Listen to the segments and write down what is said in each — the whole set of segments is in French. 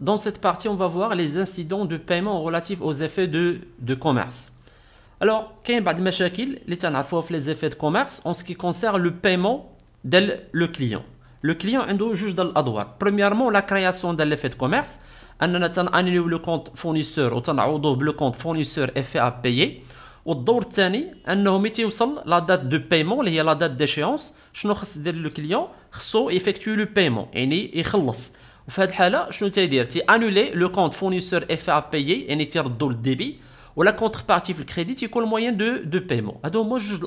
Dans cette partie, on va voir les incidents de paiement relatifs aux effets de, commerce. Alors, qu'est-ce qu'il les effets de commerce en ce qui concerne le paiement du le client Le client a deux juges dans l'adroit. Premièrement, la création de l'effet de commerce. On a annulé le compte fournisseur, on a le compte fournisseur effet à payer. Et deuxièmement, on a la date de paiement, la date d'échéance. Je ne sais le client, effectue le paiement. Et il est et ceci dit, je vais annuler le compte fournisseur effet à payer et ne tient le débit. Ou la contrepartie de crédit, c'est le moyen de paiement. Donc, je vais juste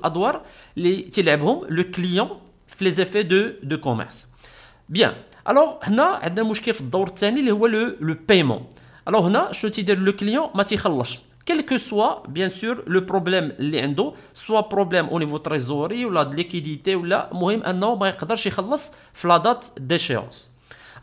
le dire le client fait les effets de commerce. Bien, alors, il y a un autre chose qui est le paiement. Alors, je vais dire que le client fait le paiement. Quel que soit, bien sûr, le problème, soit le problème au niveau de la trésorerie ou de la liquidité, il faut que vous puissiez le faire pour la date d'échéance.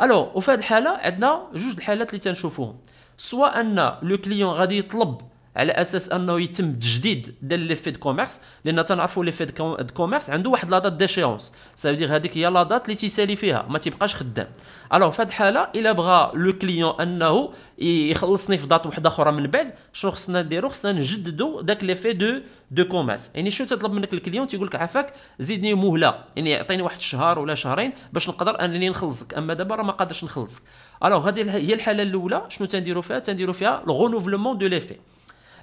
الو وفي هذه الحاله عندنا جوج الحالات اللي تنشوفوهم سواء ان لو كليون غادي يطلب على اساس انه يتم تجديد ديال لي في دو كوميرس لان تنعرفوا لي في دو كوميرس عنده واحد لا دات ديشيونس سافو هذيك هي لا دات اللي تيسالي فيها ما تيبقاش خدام الوغ في هذه الحاله الا بغى لو كليون انه يخلصني في دات وحده اخرى من بعد شنو خصنا نديرو خصنا نجددو داك لي في دو دو كوميرس يعني شنو تطلب منك الكليون تيقول لك عفاك زيدني مهله يعني يعطيني واحد الشهر ولا شهرين باش نقدر انني نخلصك اما دابا راه ما قادرش نخلصك الوغ هذه هي الحاله الاولى شنو تنديرو فيها تنديرو فيها لو رونوفلمون دو لي في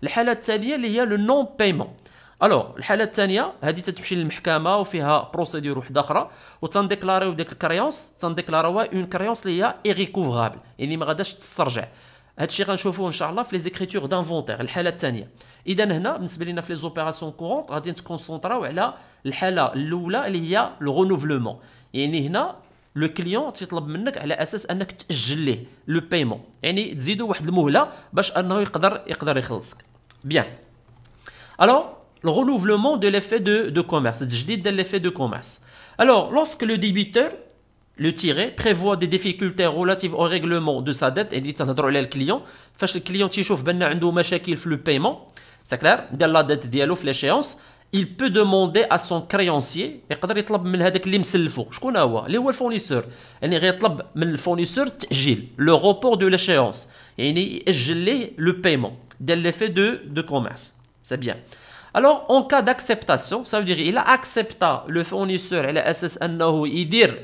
الحاله الثانيه اللي هي لو نون بايمون الو الحاله الثانيه هذه تتمشي للمحكمه وفيها بروسيدور وحده اخرى وتنديكلاريو ديك الكريونس تنديكلاروها اون كريونس اللي هي إيغيكوفغابل يعني ما غاداش تسترجع هادشي غنشوفوه ان شاء الله في لي زيكريتور دانفونتير الحاله الثانيه اذا هنا بالنسبه لنا في لي زوبيراسيون كورونت غادي نتكونسونطراو على الحاله الاولى اللي هي لو رونوفلومون يعني هنا لو كليون تيطلب منك على اساس انك تاجل ليه لو بايمون يعني تزيدو واحد المهله باش انه يقدر يقدر يخلصك بيان الو le renouvellement de l'effet de, de commerce. Je dis de l'effet de commerce. Alors, lorsque le débiteur, le tiré, prévoit des difficultés relatives au règlement de sa dette, et dit ça le client, le client qui chauffe ben عنده مشاكل في le paiement, c'est clair, de la dette dialo l'échéance, Il peut demander à son créancier, il peut demander à son créancier, il peut demander à son créancier, il peut demander fournisseur, il peut demander à son fournisseur le rapport de l'échéance, il peut demander le paiement de l'effet de commerce. C'est bien. Alors, en cas d'acceptation, ça veut dire qu'il a accepté le fournisseur, il a accepté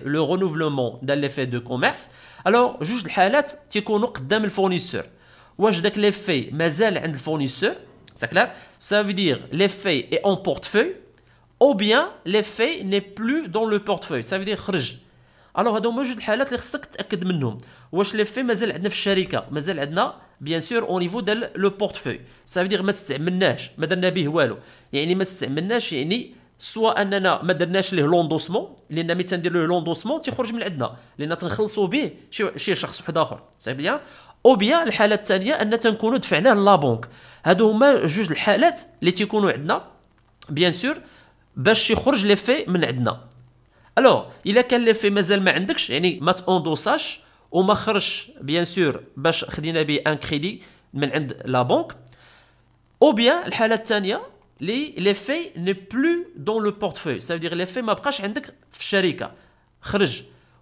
le renouvellement de l'effet de commerce, alors, juste le fait, il peut demander à son fournisseur. Il peut demander à le fournisseur. C'est clair Ça veut dire l'effet est en portefeuille ou bien l'effet n'est plus dans le portefeuille. Ça veut dire خرج. alors, هادو موجود الحالات اللي خصك تاكد منهم واش مازال عندنا في الشركه مازال عندنا بيان سور dire un y ما استعملناش اننا ما درناش ليه لوندوسمون لان تندير لوندوسمون تيخرج من عندنا لان تنخلصوا شي شخص واحد اخر او بيان الحاله الثانيه ان تنكونوا دفعناه بونك هادو هما جوج الحالات اللي تيكونوا عندنا بيان سور باش يخرج لي في من عندنا الو الا كان لي في مازال ما عندكش يعني ما توندوساش وما خرجش بيان سور باش خدينا به ان كريدي من عند لا بونك او بيان الحاله الثانيه لي لي في ني بلو دون لو بورتفوي سا دير لي في ما بقاش عندك في الشركه خرج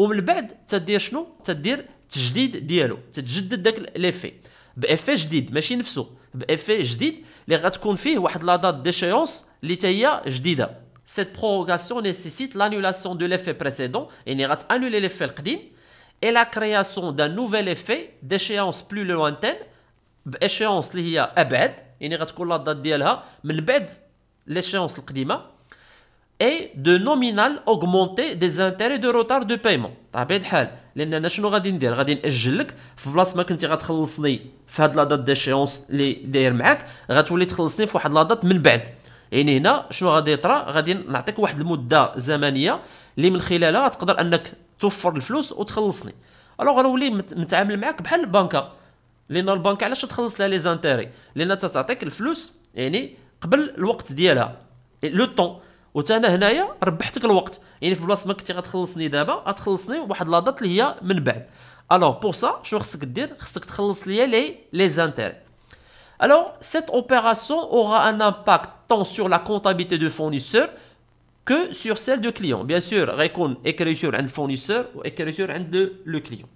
ومن بعد تدير شنو تدير تجديد ديالو تتجدد داك بافي جديد ماشي نفسه بافي جديد اللي غتكون فيه واحد لا دات هي جديده cette prorogation nécessite l'annulation de l'effet précédent et n'est annuler l'effet et la création d'un nouvel effet d'échéance plus lointaine échéance اللي هي ابعد يعني غتكون لا دات ديالها من بعد l'échéance اي دو نومينال اوغمونتي دي انتري دو روتار دو بايمون طبيعه الحال لان انا شنو غادي ندير غادي ناجل لك في بلاصه ما كنتي غتخلصني في هاد لا دات ديشيونس اللي داير معاك غتولي تخلصني في واحد لا دات من بعد يعني هنا شنو غادي يطرى غادي نعطيك واحد المده زمنيه اللي من خلالها تقدر انك توفر الفلوس وتخلصني الوغ غنولي نتعامل معاك بحال البنكه لان البنكه علاش تخلص لها لي زانتيري لان تتعطيك الفلوس يعني قبل الوقت ديالها لو طون وتا انا هنايا ربحتك الوقت يعني في بلاصه ما كنتي غتخلصني دابا غتخلصني واحد لادات اللي هي من بعد الوغ بور سا شنو خصك دير خصك تخلص ليا لي لي زانتير الوغ سيت اوبيراسيون اورا ان امباكت طون سور لا كونتابيلتي دو فورنيسور كو سور سيل دو كليون بيان سور غيكون اكريتور عند الفورنيسور واكريتور عند لو كليون.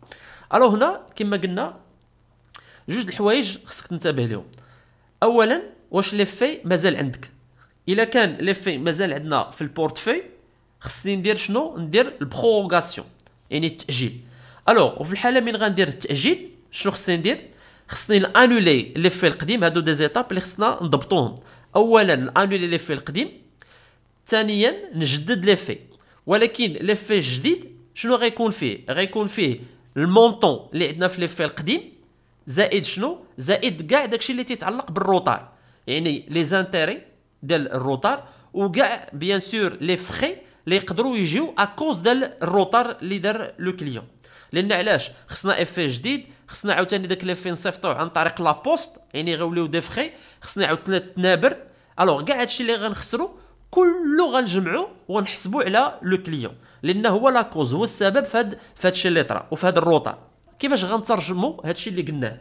الو هنا كما قلنا جوج الحوايج خصك تنتبه لهم. اولا واش لي في مازال عندك الا كان لي في مازال عندنا في البورتفوي خصني ندير شنو ندير البروغاسيون يعني التاجيل الوغ وفي الحاله من غندير التاجيل شنو خصني ندير خصني نانولي لي في القديم هادو دي زيتاب اللي خصنا نضبطوهم اولا نانولي لي في القديم ثانيا نجدد لي في ولكن لي في الجديد شنو غيكون فيه غيكون فيه المونطون اللي عندنا في لي في القديم زائد شنو زائد كاع داكشي اللي تيتعلق بالروطار يعني لي زانتيري ديال الروتار وكاع بيان سور لي فخي اللي يقدروا يجيو اكوز ديال الروتار اللي دار لو كليون لان علاش خصنا اف إيه جديد خصنا عاوتاني داك لي في نصيفطوه عن طريق لا بوست يعني غيوليو دي فخي خصنا عاوتاني تنابر الوغ كاع هادشي اللي غنخسرو كله غنجمعو ونحسبو على لو كليون لان هو لا كوز هو السبب في هاد في هادشي اللي طرا وفي هاد كيفاش غنترجمو هادشي اللي قلناه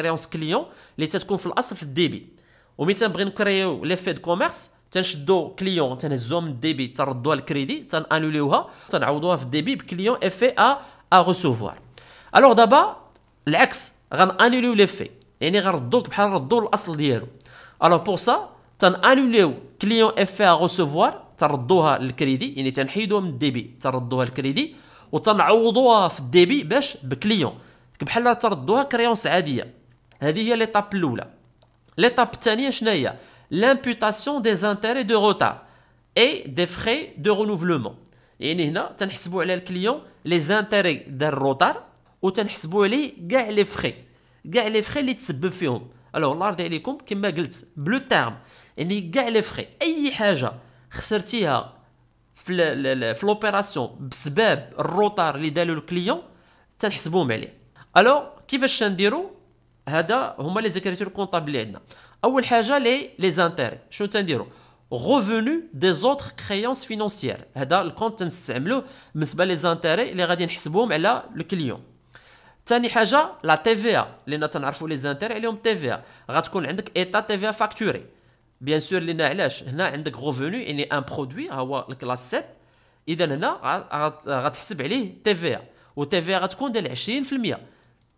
كريونس كليون اللي تتكون في الاصل في الديبي ومي تنبغي نكريو لي في دو كوميرس تنشدو كليون تنهزوها من الديبي تردوها الكريدي تنانوليوها تنعوضوها في الديبي بكليون افي ا ا ريسيفوار الوغ دابا العكس غنانوليو لي في يعني غنردوك بحال ردو الاصل ديالو الوغ بور سا تنانوليو كليون افي ا ريسيفوار تردوها للكريدي يعني تنحيدوها من الديبي تردوها للكريدي وتنعوضوها في الديبي باش بكليون بحال تردوها كريونس عاديه C'est l'étape 1. L'étape 2, c'est l'imputation des intérêts de retard et des frais de renouvellement. Ici, on compte sur le client les intérêts de retard et on compte sur les frais. Les frais Alors, nous avons dit, le terme, les frais, les frais qui sont l'opération retard du client, Alors, qui veut هذا هما لي زيكريتور كونطابل اللي عندنا اول حاجه لي لي زانتيري شنو تنديرو غوفوني دي زوتر كريونس فينونسيير هذا الكونت نستعملوه بالنسبه لي زانتيري اللي غادي نحسبوهم على الكليون ثاني حاجه لا تي في ا لان تنعرفوا لي زانتيري عليهم تي في ا غتكون عندك ايتا تي في ا فاكتوري بيان سور لان علاش هنا عندك غوفوني يعني ان برودوي هو الكلاس 7 اذا هنا غتحسب عليه تي في ا وتي في ا غتكون ديال 20%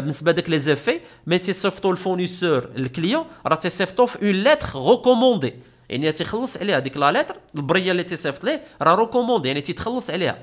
بالنسبه داك لي زيفي مي تيصيفطو الفونيسور للكليون راه تيصيفطو في اون ليتر ريكوموندي يعني تيخلص عليها ديك لا ليتر البريه اللي تيصيفط ليه راه ريكوموندي يعني تيتخلص عليها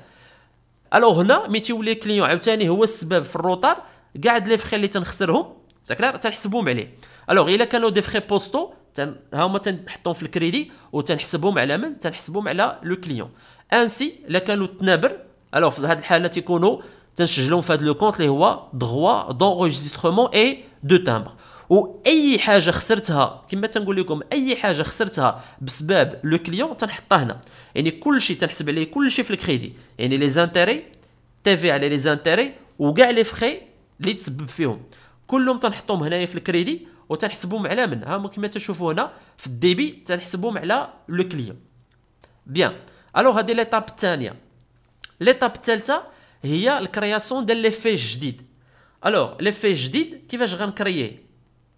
الوغ هنا مي تيولي كليون عاوتاني هو السبب في الروطار كاع لي فخي اللي تنخسرهم ساكلا تنحسبهم عليه الوغ الا كانوا دي فخي بوستو تن... ها هما تنحطهم في الكريدي وتنحسبهم على من تنحسبهم على لو كليون انسي الا كانوا تنابر الوغ في هذه الحاله تيكونوا تنسجلهم في هذا لو كونت اللي هو دغوا دونغوجيسترومون اي دو تامبر واي حاجه خسرتها كما تنقول لكم اي حاجه خسرتها بسبب لو كليون تنحطها هنا يعني كل شيء تنحسب عليه كل شيء في الكريدي يعني لي زانتيري تيفي على لي زانتيري وكاع لي فخي اللي تسبب فيهم كلهم تنحطهم هنايا في الكريدي وتنحسبهم على من ها كما تشوفوا هنا في الديبي تنحسبهم على لو كليون بيان الوغ هذه ليتاب الثانيه ليتاب الثالثه هي الكرياسيون ديال ليفي جديد الوغ ليفي جديد كيفاش غنكرييه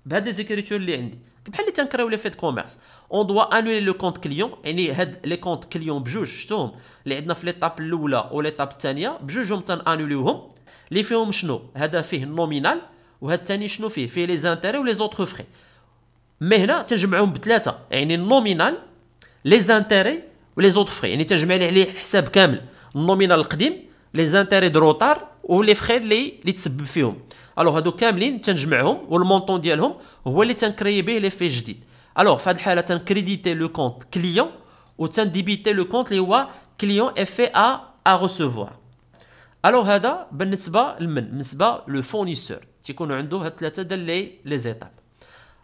بهاد ليزيكريتور اللي عندي بحال اللي تنكريو لي في د كوميرس اون دوا انولي لو كونت كليون يعني هاد لي كونت كليون بجوج شفتوهم اللي عندنا في ليطاب الاولى وليطاب الثانيه بجوجهم تنانوليوهم اللي فيهم شنو هذا فيه النومينال وهاد الثاني شنو فيه فيه لي زانتيري ولي زوتر فري مي هنا تنجمعهم بثلاثه يعني النومينال لي زانتيري ولي زوتر فري يعني تنجمع عليه الحساب كامل النومينال القديم les intérêts de retard ou les frais qui les aux films. Alors, il faut que les clients changent avec eux ou le montant d'yeux, ou les incrédités les frais de dites. Alors, fait que les incrédités le compte client ou les débiter le compte les ouais client est fait à à recevoir. Alors, ça, بالنسبة ben le mis bas le fournisseur. C'est qu'on a d'autres étapes.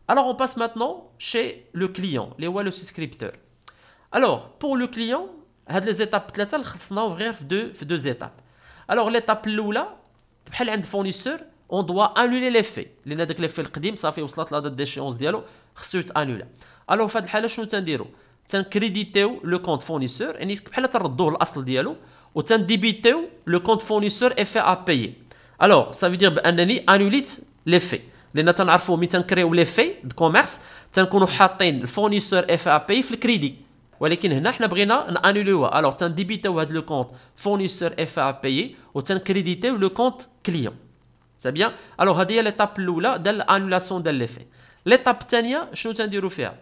Alors, on passe maintenant chez le client les ouais le souscripteur. Alors, pour le client. هاد لي زيتاب ثلاثه لخصناهم غير في دو في دو زيتاب الوغ ليتاب الاولى بحال عند فونيسور اون دوا انولي لي في لان داك لي في القديم صافي وصلت لا دات ديشيونس ديالو خصو يتانولا الوغ في هاد الحاله شنو تنديرو تنكريديتيو لو كونت فونيسور يعني بحال تنردوه الاصل ديالو و تنديبيتيو لو كونت فونيسور اف ا بيي الوغ سا في دير بانني انوليت لي في لان تنعرفو مي تنكريو لي في دو كوميرس تنكونو حاطين الفونيسور اف ا بيي في الكريدي ولكن هنا حنا بغينا نانوليوها الوغ تنديبيتاو هذا لو كونت فورنيسور اف ا و وتنكريديتيو لو كونت كليون سي بيان الوغ هذه هي ليتاب الاولى ديال الانولاسيون ديال لي في ليتاب الثانيه شنو تنديرو فيها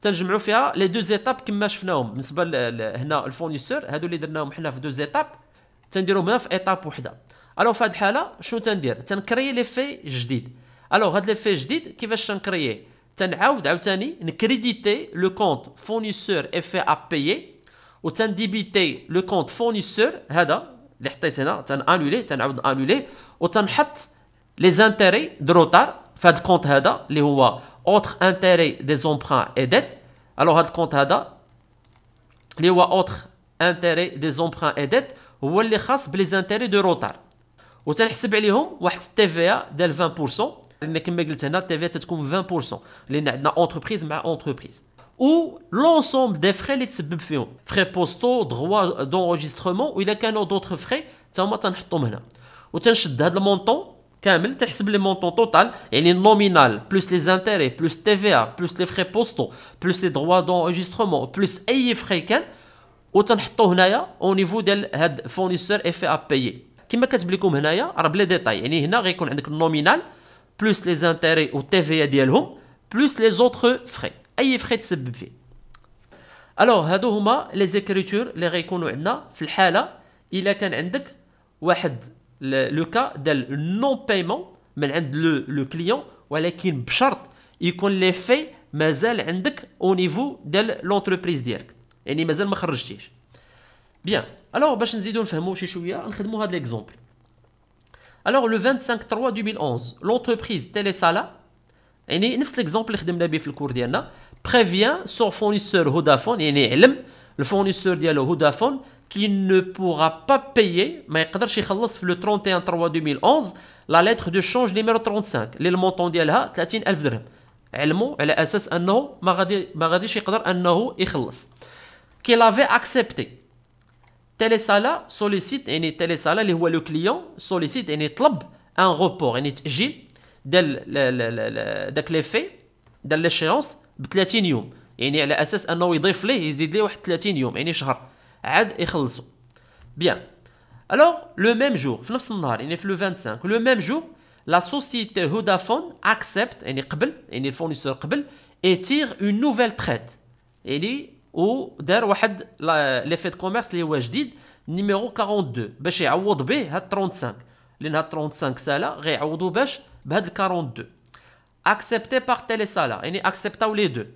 تنجمعوا فيها لي دو زيتاب كما شفناهم بالنسبه هنا الفورنيسور هادو اللي درناهم حنا في دو زيتاب تنديروهم هنا في ايتاب وحده الوغ في هاد الحاله شنو تندير تنكري لي في جديد الوغ هاد لي في جديد كيفاش تنكرييه On crédite le compte fournisseur effet à payer, vous débitez le compte fournisseur, vous annulez, vous annulez, vous annulez, vous annulez les intérêts de retard, vous avez un compte qui est entre intérêts des emprunts et dettes, vous avez un compte qui est entre intérêts des emprunts et dettes, vous avez un compte qui est entre les intérêts de retard, vous avez un les qui est de la TVA de 20% les qui m'a dit la TVA était comme 20%. Elle est une entreprise, ma entreprise. Ou l'ensemble des frais, les frais postaux, droits d'enregistrement, ou les autres frais, c'est ce que je veux dire. Je veux dire que le montant total est nominal, plus les intérêts, plus TVA, plus les frais postaux, plus les droits d'enregistrement, plus les frais, c'est ce que je veux au niveau du fournisseur effet à payer. Ce que je veux dire, c'est les détails, c'est que les plus les intérêts ou TVA plus les autres frais اي frais تسبب فيه les هادو هما لي زيكريتور اللي غيكونوا عندنا في الحاله الا كان عندك واحد لو كا ديال نون بايمون من عند لو لو كليون ولكن بشرط Bien, alors, alors le 25-3-2011, l'entreprise Telesala, يعني l'exemple que خدمنا vu prévient son fournisseur Vodafone يعني fournisseur Vodafone qui ne pourra pas payer mais le 31-3-2011 la lettre de change numéro 35 l'élément de ديالها 30000 درهم علموا على اساس انه ما غاديش avait accepté Télésala sollicite يعني Télésala اللي هو لو كليون sollicite يعني طلب ان روبور يعني تاجيل ديال داك لي في ديال ليشيونس ب 30 يوم يعني على اساس انه يضيف ليه يزيد ليه واحد 30 يوم يعني شهر عاد يخلصوا بيان الوغ لو ميم جور في نفس النهار يعني في لو 25 لو ميم جور لا سوسيتي هودافون اكسبت يعني قبل يعني الفونيسور قبل et tire une nouvelle traite يعني ou d'un autre effet de commerce qui est nouveau, numéro 42, pour compenser ce 35. Parce que ces 35 salaires vont être compensés par ce 42. accepté par tel salaire, c'est-à-dire les deux.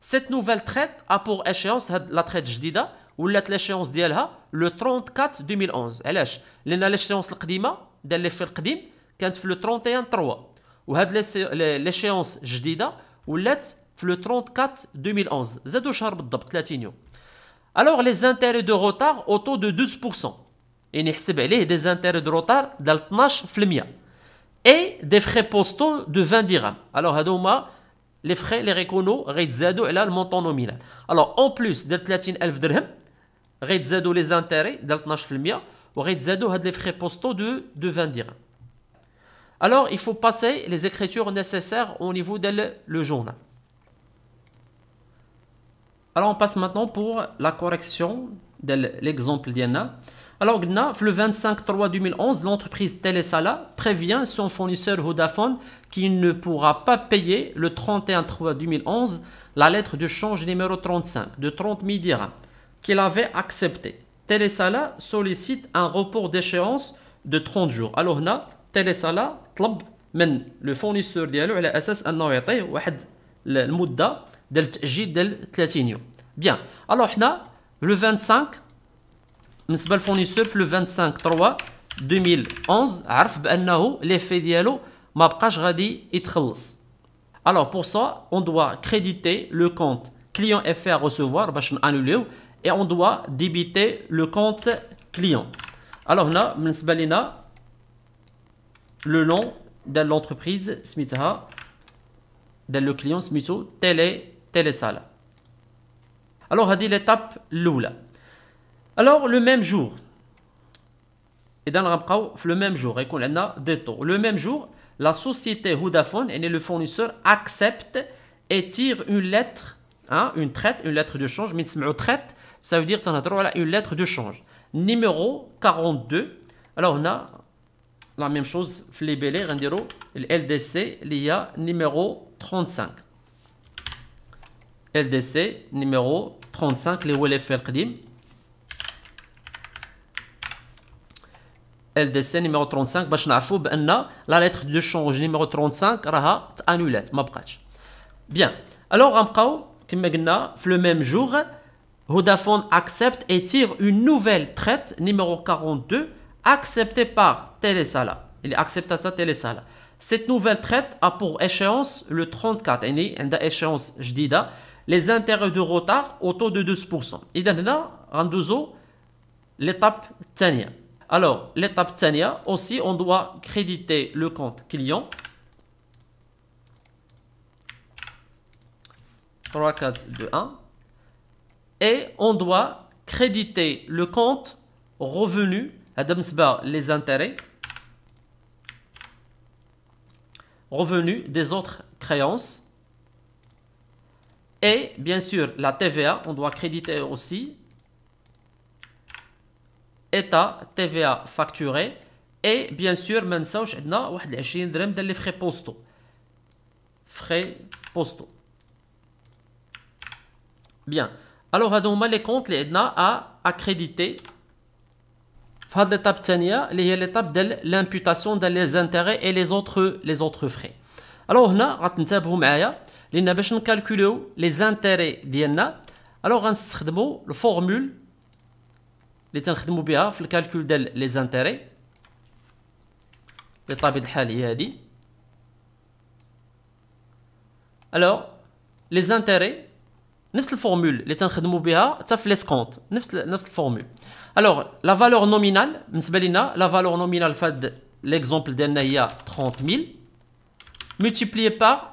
Cette nouvelle traite a pour échéance, la traite nouvelle, ou l'échéance d'elle, le 34 2011. Pourquoi Parce que l'échéance d'elle, de l'effet d'échéance, était le 31 3. Et cette échéance nouvelle, ou l'échéance le 34 2011 30 alors les intérêts de retard au taux de 12% Et nous عليه des intérêts de retard ديال Flemia. et des frais postaux de 20 dirhams alors Hadouma, les frais les ريكونو غيتزادوا le montant nominal. alors en plus de 30000 dirhams, غيتزادوا les intérêts ديال Flemia. وغيتزادوا هاد les frais postaux de de 20 dirhams alors il faut passer les écritures nécessaires au niveau de le journal alors on passe maintenant pour la correction de l'exemple d'Yana. Alors le 25-3-2011, l'entreprise Telesala prévient son fournisseur Vodafone qu'il ne pourra pas payer le 31-3-2011 la lettre de change numéro 35 de 30 000 dirhams qu'il avait accepté. Telesala sollicite un report d'échéance de 30 jours. Alors Telesala club le fournisseur del bien alors le 25 monsieur le le 25 3 2011 l'effet alors pour ça on doit créditer le compte client à recevoir et on doit débiter le compte client alors هنا balina le nom de l'entreprise Smitha. le client télé télésala. Alors, dit l'étape l'oula. Alors, le même jour, et dans le même jour, et qu'on a des taux. Le même jour, la société Houdaphone, et le fournisseur, accepte et tire une lettre, hein, une traite, une lettre de change. Mais traite, ça veut dire une lettre de change. Numéro 42. Alors, on a la même chose, les LDC, il y a numéro 35. LDC numéro 35 les هو Ferkdim. LDC numéro 35 la lettre la change numéro 35 راها annulée, ما bien. alors, même jour, كما قلنا accepte et tire une nouvelle traite numéro 42 acceptée par Télésala. Il accepte ça Cette nouvelle traite a pour échéance le 34, une échéance jdida, les intérêts de retard au taux de 12%. Et là, en l'étape tania. Alors, l'étape tania, aussi, on doit créditer le compte client. 3, 4, 2, 1. Et on doit créditer le compte revenu, les intérêts, revenu des autres créances. Et bien sûr, la TVA, on doit créditer aussi. État TVA facturé. Et bien sûr, on a 20 dans les frais postaux. Frais postaux. Bien. Alors, on a les comptes Edna a à accréditer. Fad l'étape Tania, l'étape de l'imputation des intérêts et les autres, les autres frais. Alors, on a, on les gens calculent les intérêts d'Enna. Alors, la formule, l'état de Moubia fait le calcul intérêts. Je ne vais pas faire ça, Alors, les intérêts, nous avons la formule, l'état de Moubia fait les comptes, nous avons la formule. Alors, la valeur nominale, M. Belina, la valeur nominale fait l'exemple d'Enna, il 30 000, multiplié par...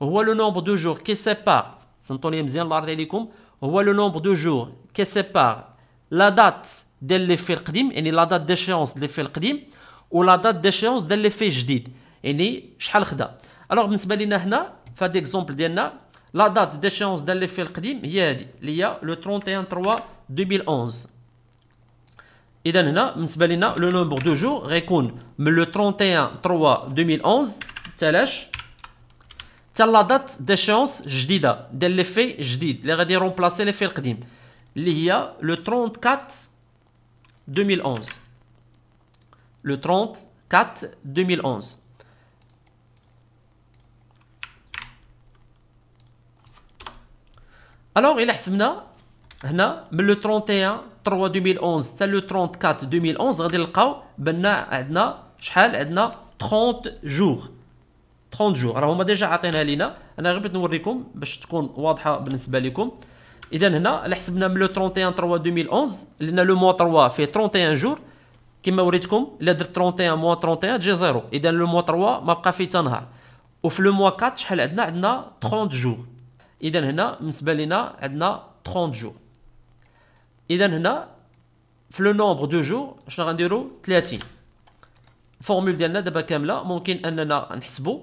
Ou le nombre de jours qui sépare la date de l'effet ou la date d'échéance de l'effet qu'dim, ou la date d'échéance de l'effet ou la date d'échéance de l'effet ou la date d'échéance Alors, je un exemple. La date d'échéance de l'effet qu'dim, il y a le 31-3-2011. Et un exemple. Le nombre de jours, il le 31-3-2011, c'est la date d'échéance j'dida de l'effet les remplacer l'effet le le 34 2011. Le 34 2011, alors il a le 31 3 2011. C'est le 34 2011. Le 30 jours 30 جور راه هما ديجا عاطينها لينا انا غير بغيت نوريكم باش تكون واضحه بالنسبه لكم اذا هنا الا حسبنا من لو 31 3 2011 لان لو موا 3 فيه 31 جور كما وريتكم الا درت 31 موان 31 تجي زيرو اذا لو موا 3 ما بقى فيه حتى نهار وفي لو موا 4 شحال عندنا عندنا 30 جور اذا هنا بالنسبه لينا عندنا 30 جور اذا هنا في لو نومبر دو جور شنو غنديرو 30 الفورمول ديالنا دابا كامله ممكن اننا نحسبو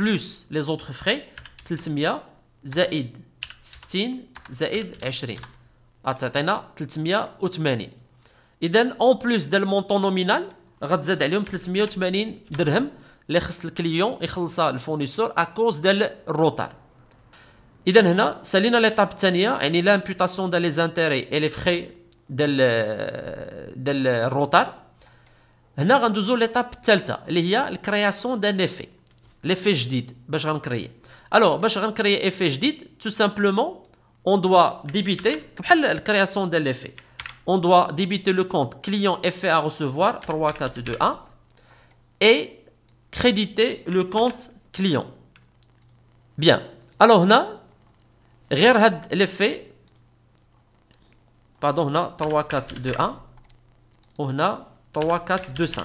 plus les autres frais, tltmia Zaid, stin Zaid, Eshrin, etc. tltmia Ottoman. iden en plus del montant nominal, grâces à lui, plus Kultmiah, Ottoman, dirhems, l'excès client, excès al fournisseur, à cause del rotor. Idem, hélas, c'est l'une des étapes tenir, une imputation dans les frais del euh, del rotor. Hélas, quand telta allez à l'étape création d'un effet l'effet je créer. Alors, créer غنكري effet jdid, tout simplement, on doit débiter la création de l'effet. On doit débiter le compte client effet à recevoir 3 4 2 1 et créditer le compte client. Bien. Alors on a l'effet pardon, 3 4 2 1 on a 3 4 2 5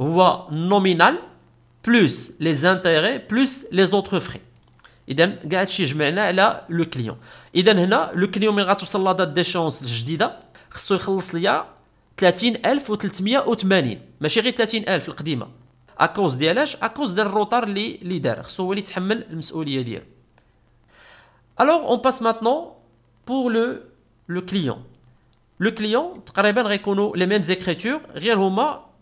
هو nominal plus les intérêts plus les autres frais le كاع هادشي le على لو كليون le هنا لو كليون غتوصل لا دات ديشونس الجديده خصو يخلص ليا 30380 ماشي غير 30000 ديالاش ديال دار خصو هو اللي يتحمل ديالو باس لو لو كليون لو كليون تقريبا غيكونوا لي ميم زيكريتور غير هما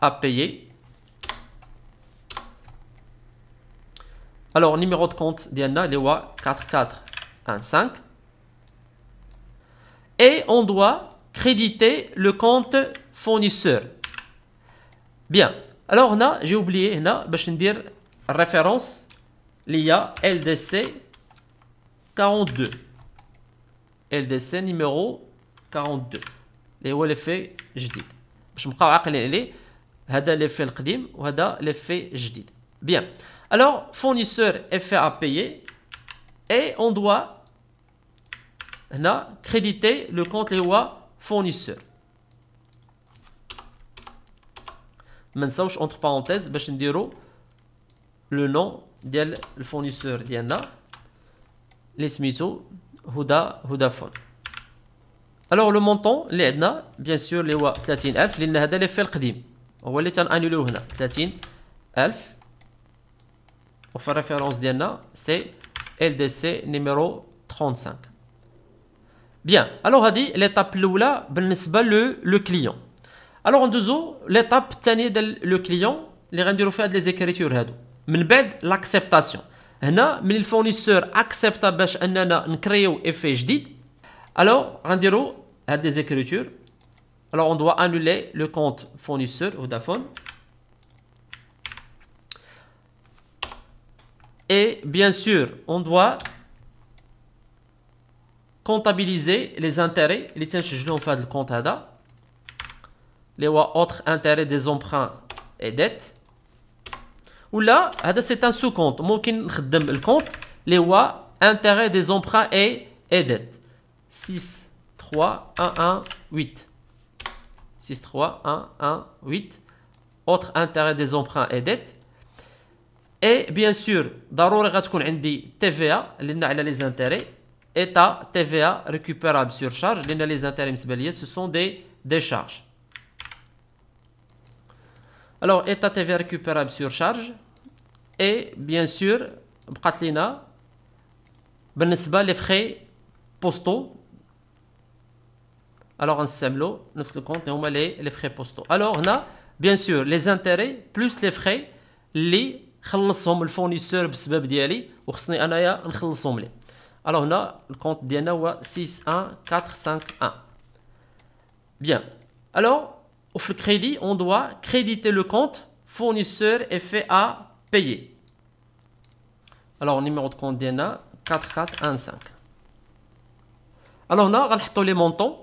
à payer. Alors, numéro de compte d'Yana, il est 4415. Et on doit créditer le compte fournisseur. Bien. Alors, là, j'ai oublié, là, bah, je vais dire référence, l'IA LDC 42. LDC numéro 42. Les je dis. Je me هذا لفي القديم وهذا لفي جديد بيان alors fournisseur effet à payer et on doit هنا créditer le compte اللي هو fournisseur ما نساوش entre parenthèses باش نديرو le nom ديال الفونيسور ديالنا اللي سميتو هدى هدى فون الوغ لو مونطون اللي عندنا bien sûr اللي هو 30000 لان هذا لفي القديم on va lire un annuel 11. On fait référence à l'année. C'est LDC numéro 35. Bien. Alors, on dit que l'étape de l'année, le client. Alors, en deux mots, l'étape de tenir le client, c'est de rendre des écritures. va faire l'acceptation. Maintenant, le fournisseur accepte un créateur et fait, je dis. Alors, rendre des écritures. Alors, on doit annuler le compte fournisseur Vodafone. Et bien sûr, on doit comptabiliser les intérêts. Les tiens, je vais faire le compte ADA. Les autres intérêts des emprunts et dettes. Ou là, c'est un sous-compte. Les le compte. Les intérêts des emprunts et dettes. 6, 3, 1, 1, 8. 6, 3, 1, 1, 8. Autre intérêt des emprunts et dettes. Et bien sûr, ضروري on a TVA a les intérêts et TVA récupérable sur charge les intérêts ce sont des décharges. Alors, état TVA récupérable surcharge. et bien sûr, بقات les frais postaux alors on semelo le compte nous on aller les frais postaux. Alors on a bien sûr les intérêts plus les frais. Les chlassements le fournisseur de lui, et ne venez Alors on a le compte 5 61451. Bien. Alors au crédit, on doit créditer le compte fournisseur effet à payer. Alors numéro de compte diana 4415. Alors on a les le montant.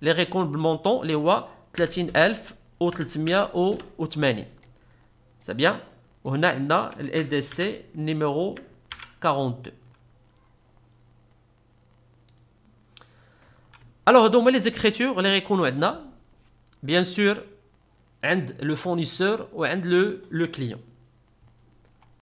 les récomptes les wa 30 ou 300 ou c'est bien on a le LDC numéro 42 alors les écritures les عندنا bien sûr عند le fournisseur ou عند le, le client